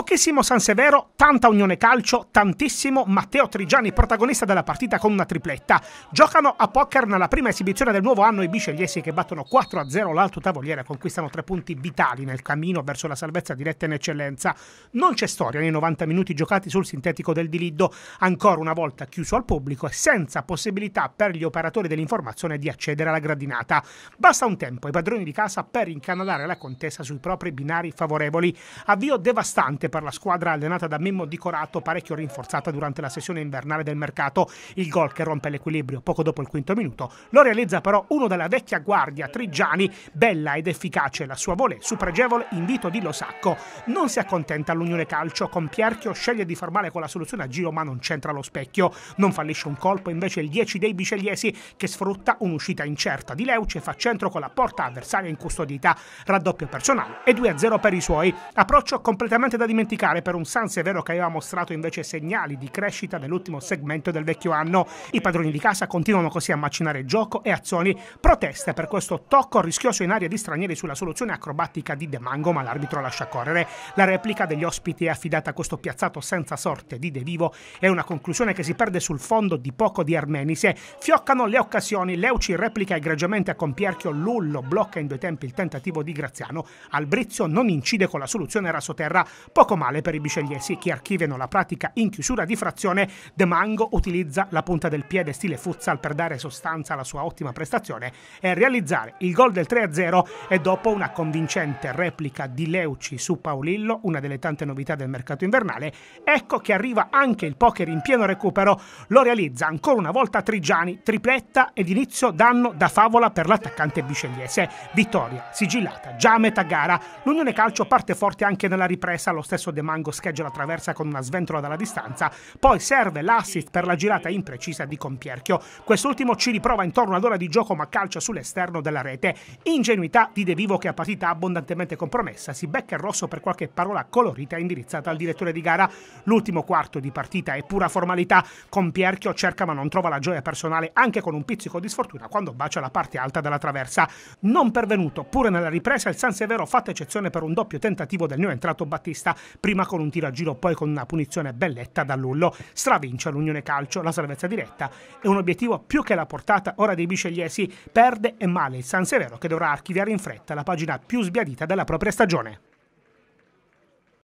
Pochissimo San Severo, tanta Unione Calcio, tantissimo Matteo Trigiani, protagonista della partita con una tripletta. Giocano a poker nella prima esibizione del nuovo anno i bicelliesi che battono 4-0 l'alto tavoliere, conquistano tre punti vitali nel cammino verso la salvezza diretta in eccellenza. Non c'è storia nei 90 minuti giocati sul sintetico del Diliddo, ancora una volta chiuso al pubblico e senza possibilità per gli operatori dell'informazione di accedere alla gradinata. Basta un tempo ai padroni di casa per incanalare la contesa sui propri binari favorevoli. Avvio devastante per la squadra allenata da Mimmo Di Corato, parecchio rinforzata durante la sessione invernale del mercato. Il gol che rompe l'equilibrio poco dopo il quinto minuto lo realizza però uno della vecchia guardia Trigiani, bella ed efficace la sua volée su pregevole invito di Losacco. Non si accontenta l'Unione Calcio, con Pierchio sceglie di fermare con la soluzione a giro ma non c'entra lo specchio. Non fallisce un colpo invece il 10 dei bicegliesi che sfrutta un'uscita incerta di Leuce e fa centro con la porta avversaria incustodita. Raddoppio personale e 2-0 per i suoi. Approccio completamente da dimenticare dimenticare per un Sans è vero che aveva mostrato invece segnali di crescita nell'ultimo segmento del vecchio anno. I padroni di casa continuano così a macinare gioco e azioni. Proteste per questo tocco rischioso in aria di stranieri sulla soluzione acrobatica di De Mango, ma l'arbitro lascia correre. La replica degli ospiti è affidata a questo piazzato senza sorte di De Vivo. È una conclusione che si perde sul fondo di poco di Armenise. Fioccano le occasioni, Leuci replica egregiamente a compierchio, Lullo blocca in due tempi il tentativo di Graziano. Albrizio non incide con la soluzione rasoterra. Poco poco male per i biscegliesi che archivano la pratica in chiusura di frazione. De Mango utilizza la punta del piede stile futsal per dare sostanza alla sua ottima prestazione e realizzare il gol del 3-0 e dopo una convincente replica di Leuci su Paolillo, una delle tante novità del mercato invernale, ecco che arriva anche il poker in pieno recupero. Lo realizza ancora una volta Trigiani, tripletta ed inizio danno da favola per l'attaccante biscegliese. Vittoria sigillata già a metà gara. L'Unione Calcio parte forte anche nella ripresa allo stesso successo De Mango scheggia la traversa con una sventola dalla distanza, poi serve l'assist per la girata imprecisa di Compierchio. Quest'ultimo ci riprova intorno ad ora di gioco ma calcia sull'esterno della rete. Ingenuità di De Vivo che a partita abbondantemente compromessa si becca il rosso per qualche parola colorita indirizzata al direttore di gara. L'ultimo quarto di partita è pura formalità. Compierchio cerca ma non trova la gioia personale anche con un pizzico di sfortuna quando bacia la parte alta della traversa. Non pervenuto pure nella ripresa il San Severo fatta eccezione per un doppio tentativo del neo entrato Battista prima con un tiro a giro, poi con una punizione belletta da Lullo. Stravince l'Unione Calcio, la salvezza diretta è un obiettivo più che la portata ora dei bicegliesi, perde e male il San Severo che dovrà archiviare in fretta la pagina più sbiadita della propria stagione.